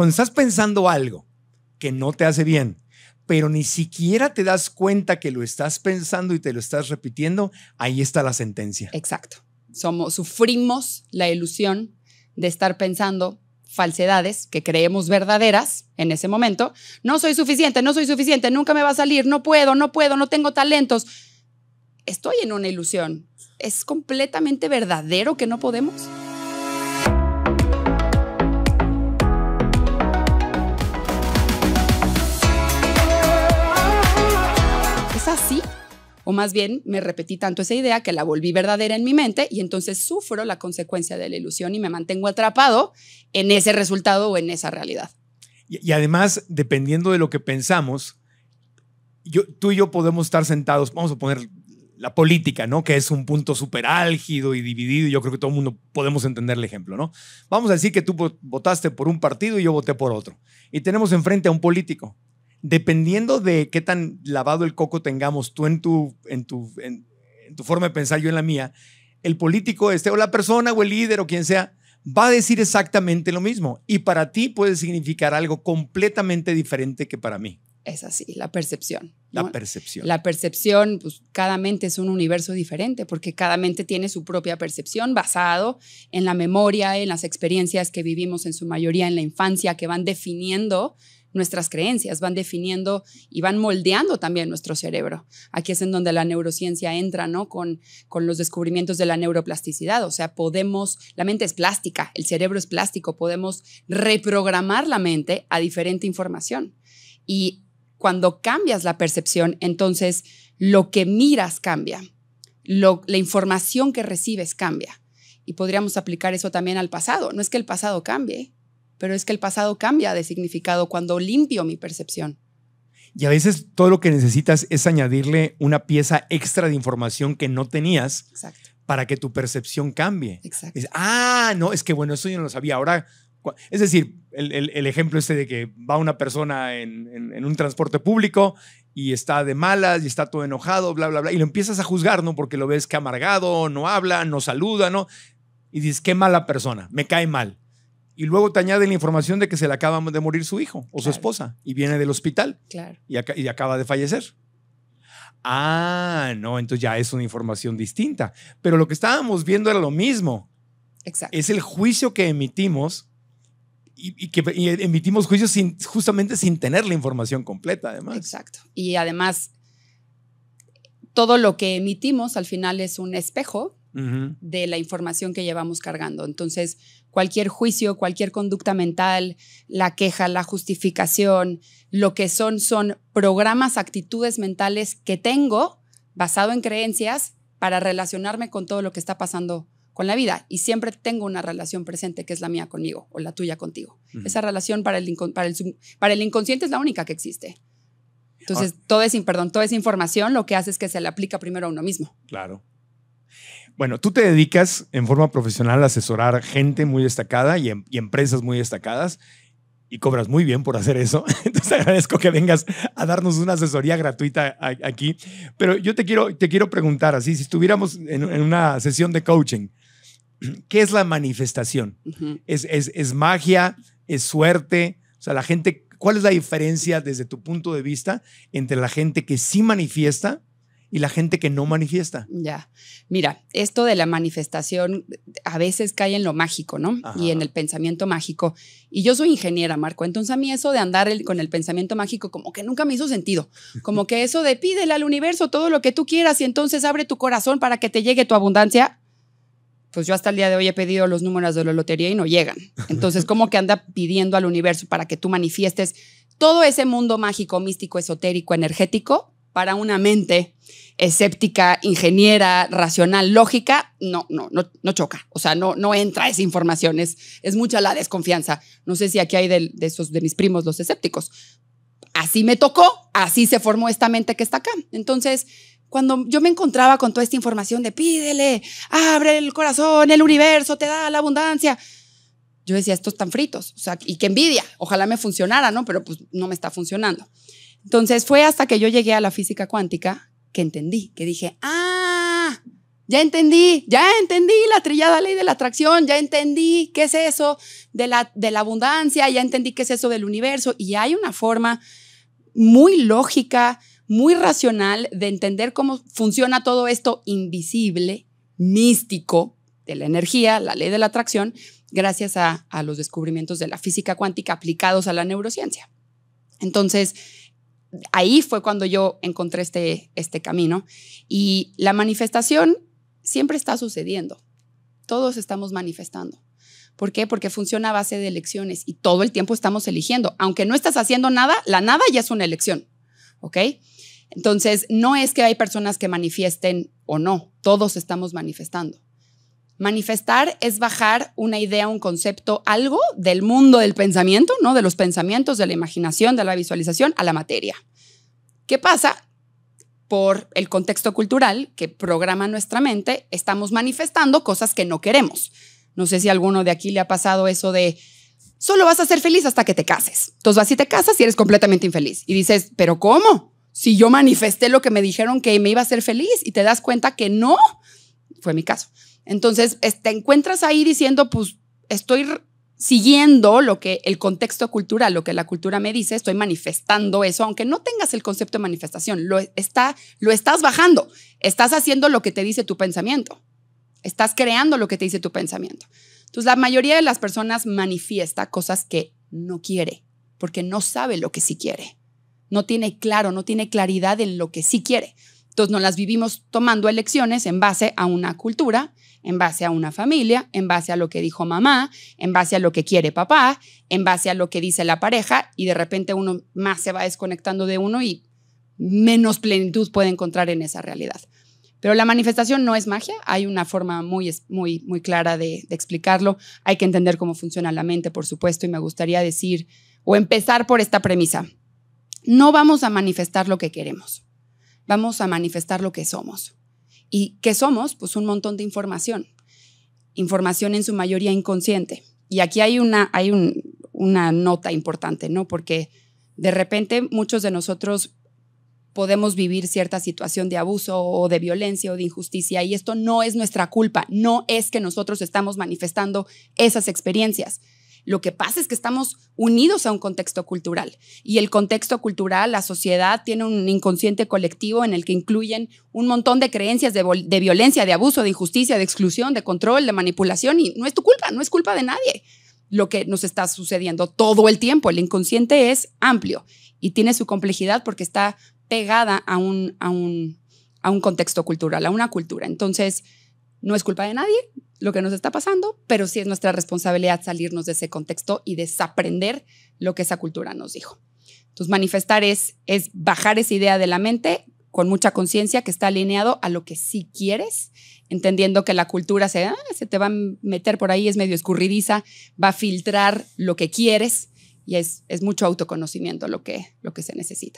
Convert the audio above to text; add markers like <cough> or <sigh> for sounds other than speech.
Cuando estás pensando algo que no te hace bien, pero ni siquiera te das cuenta que lo estás pensando y te lo estás repitiendo, ahí está la sentencia. Exacto. Somos, sufrimos la ilusión de estar pensando falsedades que creemos verdaderas en ese momento. No soy suficiente, no soy suficiente, nunca me va a salir, no puedo, no puedo, no tengo talentos. Estoy en una ilusión. ¿Es completamente verdadero que no podemos? así? O más bien me repetí tanto esa idea que la volví verdadera en mi mente y entonces sufro la consecuencia de la ilusión y me mantengo atrapado en ese resultado o en esa realidad. Y, además, dependiendo de lo que pensamos, tú y yo podemos estar sentados, vamos a poner la política, ¿no? Que es un punto súper álgido y dividido. Y yo creo que todo el mundo podemos entender el ejemplo, ¿no? Vamos a decir que tú votaste por un partido y yo voté por otro. Y tenemos enfrente a un político dependiendo de qué tan lavado el coco tengamos tú en tu, en en, tu forma de pensar, yo en la mía, el político este o la persona o el líder o quien sea va a decir exactamente lo mismo y para ti puede significar algo completamente diferente que para mí. Es así, la percepción. La percepción. La percepción, pues cada mente es un universo diferente porque cada mente tiene su propia percepción basado en la memoria, en las experiencias que vivimos en su mayoría en la infancia que van definiendo nuestras creencias, van definiendo y van moldeando también nuestro cerebro. Aquí es en donde la neurociencia entra, ¿no? Con, los descubrimientos de la neuroplasticidad, o sea, podemos, la mente es plástica, el cerebro es plástico, podemos reprogramar la mente a diferente información. Y cuando cambias la percepción, entonces lo que miras cambia, la información que recibes cambia. Y podríamos aplicar eso también al pasado. No es que el pasado cambie, pero es que el pasado cambia de significado cuando limpio mi percepción. Y a veces todo lo que necesitas es añadirle una pieza extra de información que no tenías para que tu percepción cambie. Exacto. ah, no, es que bueno, eso yo no lo sabía. Ahora, es decir, el, ejemplo este de que va una persona en, en, un transporte público y está de malas y está todo enojado, bla, bla, bla, y lo empiezas a juzgar, ¿no? Porque lo ves que amargado, no habla, no saluda, ¿no? Y dices, qué mala persona, me cae mal y luego te añade la información de que se le acaba de morir su hijo o su esposa y viene del hospital claro. y, acaba de fallecer. Ah, no, entonces ya es una información distinta. Pero lo que estábamos viendo era lo mismo. Exacto. Es el juicio que emitimos y, que emitimos juicios justamente sin tener la información completa, además. Exacto. Y además, todo lo que emitimos al final es un espejo de la información que llevamos cargando. Entonces, cualquier juicio, cualquier conducta mental, la queja, la justificación, lo que son son programas, actitudes mentales que tengo basado en creencias para relacionarme con todo lo que está pasando con la vida y siempre tengo una relación presente que es la mía conmigo o la tuya contigo. Esa relación para el, para, el, inconsciente es la única que existe. Entonces, ah. todo es, perdón, toda esa información lo que hace es que se le aplica primero a uno mismo. Claro. Bueno, tú te dedicas en forma profesional a asesorar gente muy destacada y, em, empresas muy destacadas y cobras muy bien por hacer eso. <laughs> Entonces agradezco que vengas a darnos una asesoría gratuita aquí. Pero yo te quiero, te quiero preguntar, así, si estuviéramos en, una sesión de coaching, ¿qué es la manifestación? ¿Es, es, magia? ¿Es suerte? O sea, la gente, ¿cuál es la diferencia desde tu punto de vista entre la gente que sí manifiesta y la gente que no manifiesta. Ya, mira, esto de la manifestación a veces cae en lo mágico, ¿no? Y en el pensamiento mágico. Y yo soy ingeniera, Marco, entonces a mí eso de andar con el pensamiento mágico como que nunca me hizo sentido, como que eso de pídele al universo todo lo que tú quieras y entonces abre tu corazón para que te llegue tu abundancia. Pues yo hasta el día de hoy he pedido los números de la lotería y no llegan. Entonces, ¿cómo que anda pidiendo al universo para que tú manifiestes todo ese mundo mágico, místico, esotérico, energético para una mente escéptica, ingeniera, racional, lógica, no, no, no, choca. O sea, no, no entra esa información. Es, es mucha la desconfianza. No sé si aquí hay de, esos de mis primos, los escépticos. Así me tocó, así se formó esta mente que está acá. Entonces, cuando yo me encontraba con toda esta información de pídele, abre el corazón, el universo te da la abundancia. Yo decía, estos están fritos, o sea, y qué envidia, ojalá me funcionara, ¿no? Pero pues no me está funcionando. Entonces fue hasta que yo llegué a la física cuántica que entendí, que dije, ah, ya entendí, ya entendí la trillada ley de la atracción, ya entendí qué es eso de la, de la abundancia, ya entendí qué es eso del universo y hay una forma muy lógica, muy racional de entender cómo funciona todo esto invisible, místico, de la energía, la ley de la atracción, gracias a, a los descubrimientos de la física cuántica aplicados a la neurociencia. Entonces, ahí fue cuando yo encontré este, este camino. Y la manifestación siempre está sucediendo. Todos estamos manifestando. ¿Por qué? Porque funciona a base de elecciones y todo el tiempo estamos eligiendo. Aunque no estás haciendo nada, la nada ya es una elección. ¿Ok? Entonces, no es que hay personas que manifiesten o no, todos estamos manifestando. Manifestar es bajar una idea, un concepto, algo del mundo del pensamiento, ¿no? De los pensamientos, de la imaginación, de la visualización a la materia. ¿Qué pasa? Por el contexto cultural que programa nuestra mente, estamos manifestando cosas que no queremos. No sé si a alguno de aquí le ha pasado eso de solo vas a ser feliz hasta que te cases. Entonces vas y te casas y eres completamente infeliz. Y dices, ¿pero cómo? Si yo manifesté lo que me dijeron que me iba a ser feliz y te das cuenta que no, fue mi caso. Entonces, te encuentras ahí diciendo, pues estoy siguiendo lo que el contexto cultural, lo que la cultura me dice, estoy manifestando eso, aunque no tengas el concepto de manifestación, lo, e, está, lo estás bajando, estás haciendo lo que te dice tu pensamiento, estás creando lo que te dice tu pensamiento. Entonces, la mayoría de las personas manifiesta cosas que no quiere, porque no sabe lo que sí quiere, no tiene claro, no tiene claridad en lo que sí quiere. Entonces nos las vivimos tomando elecciones en base a una cultura, en base a una familia, en base a lo que dijo mamá, en base a lo que quiere papá, en base a lo que dice la pareja y de repente uno más se va desconectando de uno y menos plenitud puede encontrar en esa realidad. Pero la manifestación no es magia, hay una forma muy, muy, muy clara de explicarlo, hay que entender cómo funciona la mente, por supuesto, y me gustaría decir o empezar por esta premisa. No vamos a manifestar lo que queremos vamos a manifestar lo que somos. ¿Y qué somos? Pues un montón de información, información en su mayoría inconsciente. Y aquí hay una, hay una nota importante, ¿no? Porque de repente muchos de nosotros podemos vivir cierta situación de abuso o de violencia o de injusticia y esto no es nuestra culpa, no es que nosotros estamos manifestando esas experiencias. Lo que pasa es que estamos unidos a un contexto cultural y el contexto cultural, la sociedad tiene un inconsciente colectivo en el que incluyen un montón de creencias de, violencia, de abuso, de injusticia, de exclusión, de control, de manipulación y no es tu culpa, no es culpa de nadie lo que nos está sucediendo todo el tiempo. El inconsciente es amplio y tiene su complejidad porque está pegada a un, a un, a un contexto cultural, a una cultura. Entonces, no es culpa de nadie, lo que nos está pasando, pero sí es nuestra responsabilidad salirnos de ese contexto y desaprender lo que esa cultura nos dijo. Entonces, manifestar es, bajar esa idea de la mente con mucha conciencia que está alineado a lo que sí quieres, entendiendo que la cultura se, ah, se te va a meter por ahí, es medio escurridiza, va a filtrar lo que quieres y es, es mucho autoconocimiento lo que, lo que se necesita.